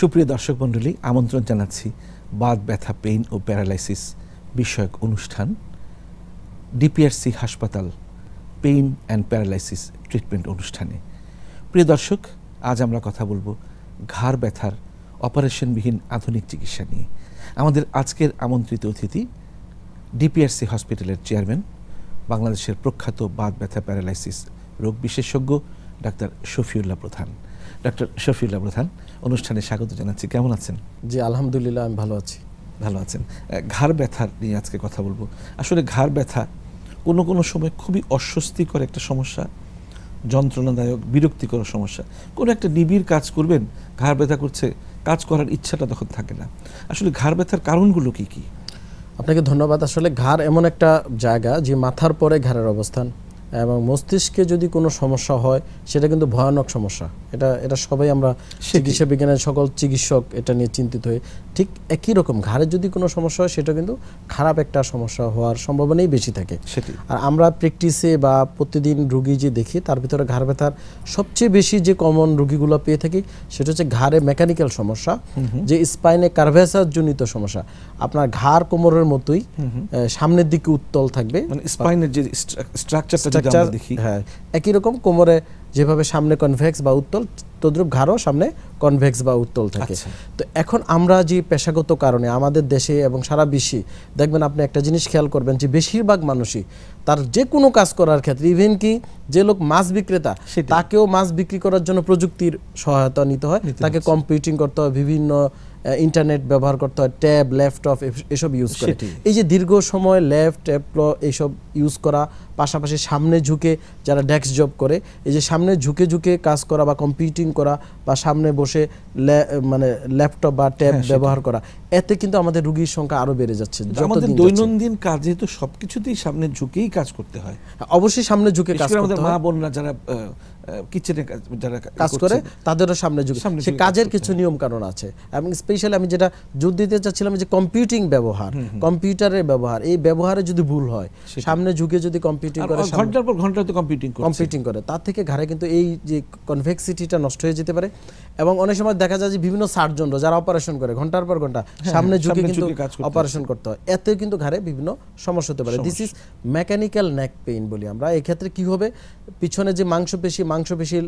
সুপ্রিয় দর্শক মণ্ডলী আমন্ত্রণ জানাচ্ছি বাদ ব্যথা পেইন ও প্যারালাইসিস বিষয়ক অনুষ্ঠান ডিপিআরসি হাসপাতাল পেইন অ্যান্ড প্যারালাইসিস ট্রিটমেন্ট অনুষ্ঠানে প্রিয় দর্শক আজ আমরা কথা বলবো ঘাড় ব্যথার অপারেশনবিহীন আধুনিক চিকিৎসা নিয়ে আমাদের আজকের আমন্ত্রিত অতিথি ডিপিআরসি হসপিটালের চেয়ারম্যান বাংলাদেশের প্রখ্যাত বাদ ব্যথা প্যারালাইসিস রোগ বিশেষজ্ঞ ডাক্তার শফিউল্লাহ প্রধান ডক্টর শফিউল্লাহ প্রধান অনুষ্ঠানে স্বাগত জানাচ্ছি কেমন আছেন জি আলহামদুলিল্লাহ আমি ভালো আছি ভালো আছেন ঘাড় ব্যথা নিয়ে আজকে কথা বলবো আসলে ঘাড় ব্যথা কোনো কোনো সময় খুবই অস্বস্তিকর একটা সমস্যা যন্ত্রণাদায়ক বিরক্তিকর সমস্যা কোনো একটা নিবিড় কাজ করবেন ঘাড় ব্যথা করছে কাজ করার ইচ্ছাটা তখন থাকে না আসলে ঘাড় ব্যথার কারণগুলো কি কি আপনাকে ধন্যবাদ আসলে ঘাড় এমন একটা জায়গা যে মাথার পরে ঘাড়ের অবস্থান এবং মস্তিষ্কে যদি কোনো সমস্যা হয় সেটা কিন্তু ভয়ানক সমস্যা এটা এটা সবাই আমরা চিকিৎসা বিজ্ঞানের সকল চিকিৎসক এটা নিয়ে চিন্তিত হয়ে ঠিক একই রকম ঘাড়ে যদি কোনো সমস্যা হয় সেটা কিন্তু খারাপ একটা সমস্যা হওয়ার সম্ভাবনাই বেশি থাকে আর আমরা প্র্যাকটিসে বা প্রতিদিন রুগী যে দেখি তার ভিতরে ঘাড় ব্যথার সবচেয়ে বেশি যে কমন রুগীগুলো পেয়ে থাকি সেটা হচ্ছে ঘাড়ে মেকানিক্যাল সমস্যা যে স্পাইনে কার্ভেসার জনিত সমস্যা আপনার ঘাড় কোমরের মতোই সামনের দিকে উত্তল থাকবে মানে স্পাইনের যে স্ট্রাকচারটা স্ট্রাকচার হ্যাঁ একই রকম কোমরে যেভাবে সামনে কনভেক্স বা উত্তল তদ্রুপ ঘাড়ও সামনে কনভেক্স বা উত্তল থাকে আচ্ছা। তো এখন আমরা যে পেশাগত কারণে আমাদের দেশে এবং সারা বিশ্বে দেখবেন আপনি একটা জিনিস খেয়াল করবেন যে বেশিরভাগ মানুষই তার যে কোনো কাজ করার ক্ষেত্রে ইভেন কি যে লোক মাছ বিক্রেতা তাকেও মাছ বিক্রি করার জন্য প্রযুক্তির সহায়তা নিতে হয় তাকে কম্পিউটিং করতে হয় বিভিন্ন ইন্টারনেট ব্যবহার করতে হয় ট্যাব ল্যাপটপ এসব ইউজ করে এই যে দীর্ঘ সময় ল্যাপ ট্যাব এইসব ইউজ করা পাশাপাশি সামনে ঝুঁকে যারা ডেস্ক জব করে এই যে সামনে ঝুঁকে ঝুঁকে কাজ করা বা কম্পিউটিং করা বা সামনে বসে মানে ল্যাপটপ বা ট্যাব ব্যবহার করা এতে কিন্তু আমাদের রোগীর সংখ্যা আরো বেড়ে যাচ্ছে আমাদের দৈনন্দিন কাজে তো সবকিছুতেই সামনে ঝুঁকেই কাজ করতে হয় হ্যাঁ, অবশ্যই সামনে ঝুঁকে কাজ করতে আমাদের মা বোনরা যারা কিচেনে যারা কাজ করে তাদেরও সামনে ঝুঁকে সে কাজের কিছু নিয়ম কারণ আছে এবং স্পেশালি আমি যেটা জোর দিতে চাচ্ছিলাম যে কম্পিউটিং ব্যবহার কম্পিউটারের ব্যবহার এই ব্যবহারে যদি ভুল হয় সামনে ঝুঁকে যদি কম্পিউটিং করে ঘন্টার পর ঘন্টা তো কম্পিউটিং কম্পিউটিং করে তার থেকে ঘাড়ে কিন্তু এই যে কনভেক্সিটিটা নষ্ট হয়ে যেতে পারে এবং অনেক সময় দেখা যায় যে বিভিন্ন সার্জনরা যারা অপারেশন করে ঘন্টার পর ঘন্টা হ্যাঁ, সামনে হ্যাঁ, ঝুঁকে কিন্তু অপারেশন করতে হয় এতে কিন্তু ঘাড়ে বিভিন্ন সমস্যা হতে পারে this is mechanical neck pain বলি আমরা ক্ষেত্রে কি হবে পিছনে যে মাংসপেশি মাংসপেশি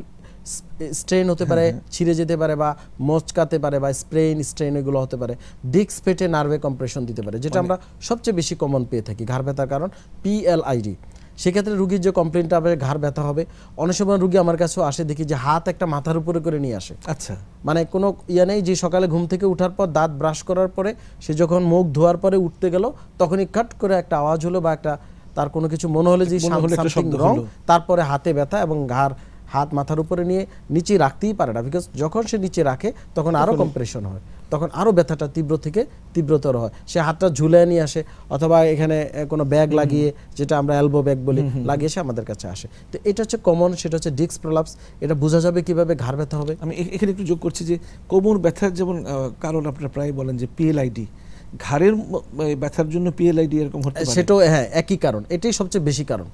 স্ট্রেন হতে পারে হ্যাঁ, ছিঁড়ে যেতে পারে বা মচকাতে পারে বা স্প্রেন স্ট্রেন এগুলো হতে পারে ডিক্স পেটে নার্ভে কম্প্রেশন দিতে পারে যেটা আমরা সবচেয়ে বেশি কমন পেয়ে থাকি ঘাড় ব্যথার কারণ পিএলআইডি সেক্ষেত্রে রুগীর যে কমপ্লেনটা আবার ঘাড় ব্যথা হবে অনেক সময় রুগী আমার কাছেও আসে দেখি যে হাত একটা মাথার উপরে করে নিয়ে আসে আচ্ছা মানে কোনো ইয়ে নেই যে সকালে ঘুম থেকে উঠার পর দাঁত ব্রাশ করার পরে সে যখন মুখ ধোয়ার পরে উঠতে গেল তখনই কাট করে একটা আওয়াজ হলো বা একটা তার কোনো কিছু মনে হলে যে তারপরে হাতে ব্যথা এবং ঘাড় হাত মাথার উপরে নিয়ে নিচে রাখতেই পারে না বিকজ যখন সে নিচে রাখে তখন আরও কম্প্রেশন হয় তখন আরও ব্যথাটা তীব্র থেকে তীব্রতর হয় সে হাতটা ঝুলে নিয়ে আসে অথবা এখানে কোনো ব্যাগ লাগিয়ে যেটা আমরা অ্যালবো ব্যাগ বলি লাগিয়ে সে আমাদের কাছে আসে তো এটা হচ্ছে কমন সেটা হচ্ছে ডিস্ক প্রলাপস এটা বোঝা যাবে কিভাবে ঘাড় ব্যথা হবে আমি এখানে একটু যোগ করছি যে কোমর ব্যথার যেমন কারণ আপনারা প্রায় বলেন যে পিএলআইডি ঘাড়ের ব্যথার জন্য পিএলআইডি এরকম সেটাও হ্যাঁ একই কারণ এটাই সবচেয়ে বেশি কারণ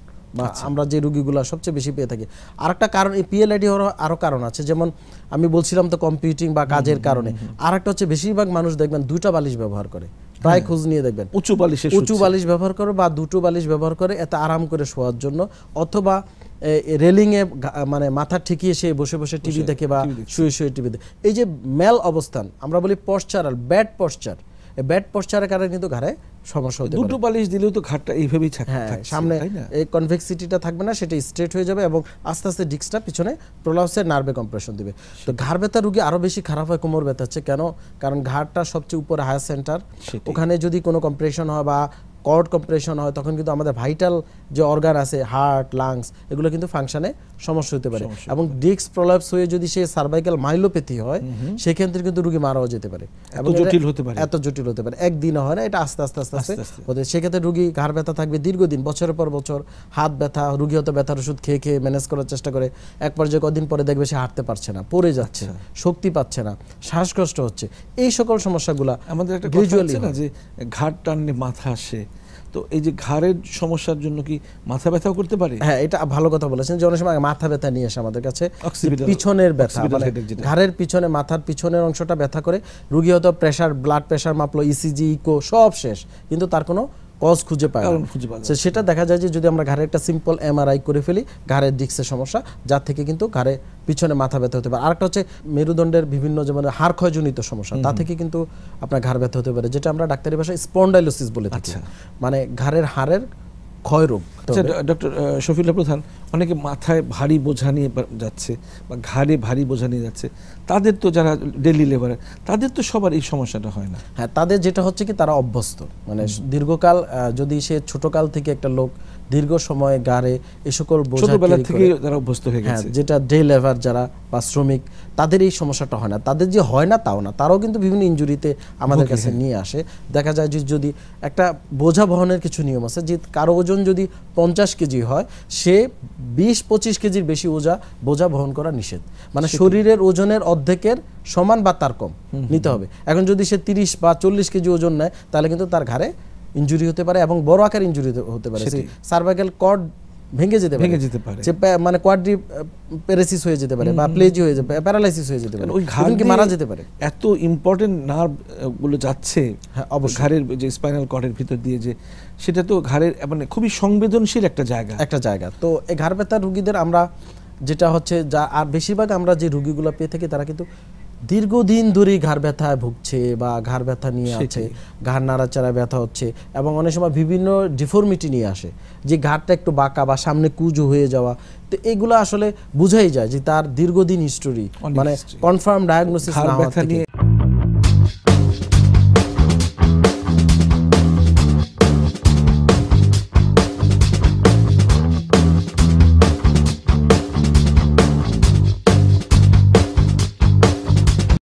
আচ্ছা। আমরা যে রুগীগুলো সবচেয়ে বেশি পেয়ে থাকি আর একটা কারণ এই পিএলআইডি হওয়ার আরও কারণ আছে যেমন আমি বলছিলাম তো কম্পিউটিং বা কাজের কারণে আর একটা হচ্ছে বেশিরভাগ মানুষ দেখবেন দুইটা বালিশ ব্যবহার করে প্রায় হ্যাঁ। খোঁজ নিয়ে দেখবেন উঁচু বালিশ উঁচু বালিশ ব্যবহার করে বা দুটো বালিশ ব্যবহার করে এতে আরাম করে শোয়ার জন্য অথবা রেলিংয়ে মানে মাথা ঠেকিয়ে সে বসে বসে টিভি দেখে বা শুয়ে শুয়ে টিভি দেখে এই যে মেল অবস্থান আমরা বলি পশ্চারাল ব্যাড পশ্চার ব্যাড পশ্চারের কারণে কিন্তু ঘাড়ে সমস্যা হতে দুটো পালিশ দিলেও তো ঘাটটা এইভাবেই হ্যাঁ সামনে এই কনভেক্সিটিটা থাকবে না সেটা স্ট্রেট হয়ে যাবে এবং আস্তে আস্তে ডিস্কটা পিছনে প্রোলাউসের নার্ভে কম্প্রেশন দিবে তো ঘাড় ব্যথা রুগী আরও বেশি খারাপ হয় কোমর ব্যথা হচ্ছে কেন কারণ ঘাড়টা সবচেয়ে উপরে হায়ার সেন্টার ওখানে যদি কোনো কম্প্রেশন হয় বা কর্ড কম্প্রেশন হয় তখন কিন্তু আমাদের ভাইটাল যে অর্গান আছে হার্ট লাংস এগুলো কিন্তু ফাংশনে সমস্যা হতে পারে এবং ডিস্ক প্রলাপস হয়ে যদি সে সার্ভাইকাল মাইলোপ্যাথি হয় সেক্ষেত্রে কিন্তু রুগী মারাও যেতে পারে এত জটিল হতে পারে একদিন হয় না এটা আস্তে আস্তে আস্তে আস্তে হতে সেক্ষেত্রে রুগী ঘাড় ব্যথা থাকবে দীর্ঘদিন বছরের পর বছর হাত ব্যথা রুগী হয়তো ব্যথার ওষুধ খেয়ে খেয়ে ম্যানেজ করার চেষ্টা করে এক পর্যায়ে কদিন পরে দেখবে সে হাঁটতে পারছে না পড়ে যাচ্ছে আচ্ছা। শক্তি পাচ্ছে না শ্বাসকষ্ট হচ্ছে এই সকল সমস্যাগুলো আমাদের একটা গ্রাজুয়ালি যে ঘাট টান মাথা আসে তো এই যে ঘাড়ের সমস্যার জন্য কি মাথা ব্যথাও করতে পারে হ্যাঁ এটা ভালো কথা বলেছেন যে অনেক সময় মাথা ব্যথা নিয়ে আসে আমাদের কাছে পিছনের ব্যথা ঘাড়ের পিছনে মাথার পিছনের অংশটা ব্যথা করে রুগী হয়তো প্রেশার ব্লাড প্রেশার মাপলো ইসিজি ইকো সব শেষ কিন্তু তার কোনো কজ খুঁজে পায় খুঁজে পাওয়া সেটা দেখা যায় যে যদি আমরা ঘাড়ে একটা সিম্পল এমআরআই করে ফেলি ঘাড়ের ডিস্কের সমস্যা যার থেকে কিন্তু ঘাড়ে পিছনে মাথা ব্যথা হতে পারে আরেকটা হচ্ছে মেরুদণ্ডের বিভিন্ন যেমন হার ক্ষয়জনিত সমস্যা তা থেকে কিন্তু আপনার ঘাড় ব্যথা হতে পারে যেটা আমরা ডাক্তারি ভাষায় স্পন্ডাইলোসিস বলে থাকি আচ্ছা। মানে ঘাড়ের হাড়ের ক্ষয় রোগ আচ্ছা, ডক্টর শফিউল্লাহ প্রধান অনেকে মাথায় ভারী বোঝা নিয়ে যাচ্ছে বা ঘাড়ে ভারী বোঝা নিয়ে যাচ্ছে তাদের তো যারা ডেলি লেবারে তাদের তো সবার এই সমস্যাটা হয় না হ্যাঁ তাদের যেটা হচ্ছে কি তারা অভ্যস্ত মানে দীর্ঘকাল যদি সে ছোটকাল থেকে একটা লোক দীর্ঘ সময় গাড়ে এ সকল হ্যাঁ, যেটা ডে লেভার যারা বা শ্রমিক তাদের এই সমস্যাটা হয় না তাদের যে হয় না তাও না তারাও কিন্তু বিভিন্ন ইঞ্জুরিতে আমাদের কাছে হ্যাঁ। নিয়ে আসে দেখা যায় যে যদি একটা বোঝা বহনের কিছু নিয়ম আছে যে কারো ওজন যদি পঞ্চাশ কেজি হয় সে বিশ পঁচিশ কেজির বেশি ওজা বোঝা বহন করা নিষেধ মানে শরীরের ওজনের অর্ধেকের সমান বা তার কম নিতে হবে এখন যদি সে তিরিশ বা চল্লিশ কেজি ওজন নেয় তাহলে কিন্তু তার ঘাড়ে ইঞ্জুরি হতে পারে এবং বড় আকার ইঞ্জুরি হতে পারে সার্ভাইকাল কর্ড ভেঙে যেতে ভেঙে যেতে পারে মানে কোয়াড্রি প্যারেসিস হয়ে যেতে পারে বা প্লেজি হয়ে যেতে পারে প্যারালাইসিস হয়ে যেতে পারে ওই ঘাড় কি মারা যেতে পারে এত ইম্পর্টেন্ট নার্ভ গুলো যাচ্ছে হ্যাঁ, অবশ্যই ঘাড়ের যে স্পাইনাল কর্ডের ভিতর দিয়ে যে সেটা তো ঘাড়ের মানে খুবই সংবেদনশীল একটা জায়গা একটা জায়গা তো এই ঘাড় ব্যথার রোগীদের আমরা যেটা হচ্ছে যা আর বেশিরভাগ আমরা যে রুগীগুলো পেয়ে থাকি তারা কিন্তু দীর্ঘদিন ধরে ঘাড় ব্যথায় ভুগছে বা ঘাড় ব্যথা নিয়ে আছে ঘাড় নাড়াচাড়া ব্যথা হচ্ছে এবং অনেক সময় বিভিন্ন ডিফর্মিটি নিয়ে আসে যে ঘাড়টা একটু বাঁকা বা সামনে কুজো হয়ে যাওয়া তো এগুলো আসলে বুঝাই যায় যে তার দীর্ঘদিন হিস্টোরি মানে কনফার্ম ডায়াগনোসিস না হওয়া